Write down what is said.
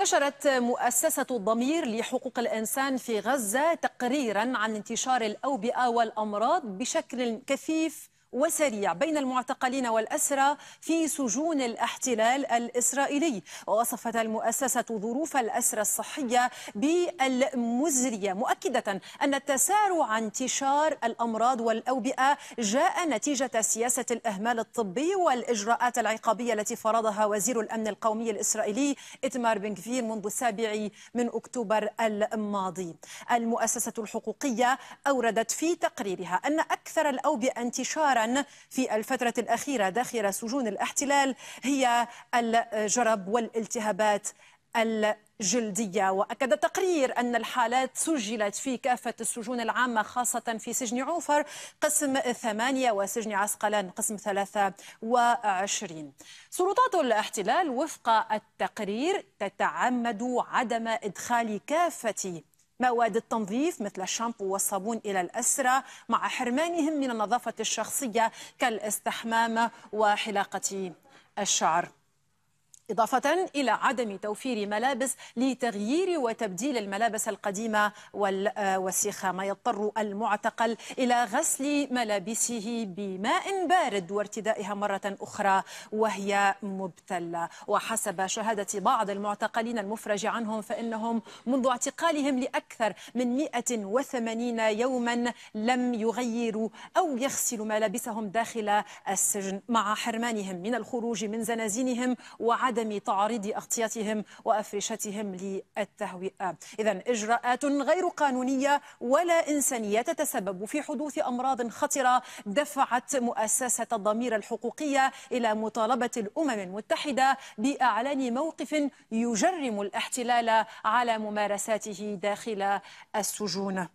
نشرت مؤسسة الضمير لحقوق الإنسان في غزة تقريرا عن انتشار الأوبئة والأمراض بشكل كثيف وسريع بين المعتقلين والأسرى في سجون الاحتلال الإسرائيلي ووصفت المؤسسة ظروف الأسرى الصحية بالمزرية مؤكدة أن التسارع انتشار الأمراض والأوبئة جاء نتيجة سياسة الإهمال الطبي والإجراءات العقابية التي فرضها وزير الأمن القومي الإسرائيلي إتمار بنكفير منذ السابع من أكتوبر الماضي المؤسسة الحقوقية أوردت في تقريرها أن أكثر الأوبئة انتشارا في الفترة الأخيرة داخل سجون الاحتلال هي الجرب والالتهابات الجلدية وأكد تقرير أن الحالات سجلت في كافة السجون العامة خاصة في سجن عوفر قسم ثمانية وسجن عسقلان قسم ثلاثة وعشرين سلطات الاحتلال وفق التقرير تتعمد عدم إدخال كافة مواد التنظيف مثل الشامبو والصابون إلى الأسرة مع حرمانهم من النظافة الشخصية كالاستحمام وحلاقة الشعر إضافة إلى عدم توفير ملابس لتغيير وتبديل الملابس القديمة والوسخة آه، ما يضطر المعتقل إلى غسل ملابسه بماء بارد وارتدائها مرة أخرى وهي مبتلة وحسب شهادة بعض المعتقلين المفرج عنهم فإنهم منذ اعتقالهم لأكثر من 180 يوما لم يغيروا أو يغسلوا ملابسهم داخل السجن مع حرمانهم من الخروج من زنازينهم وعدم عدم تعريض أغطيتهم وأفرشتهم للتهوئة إذا إجراءات غير قانونية ولا إنسانية تتسبب في حدوث أمراض خطرة دفعت مؤسسة الضمير الحقوقية إلى مطالبة الأمم المتحدة بإعلان موقف يجرم الاحتلال على ممارساته داخل السجون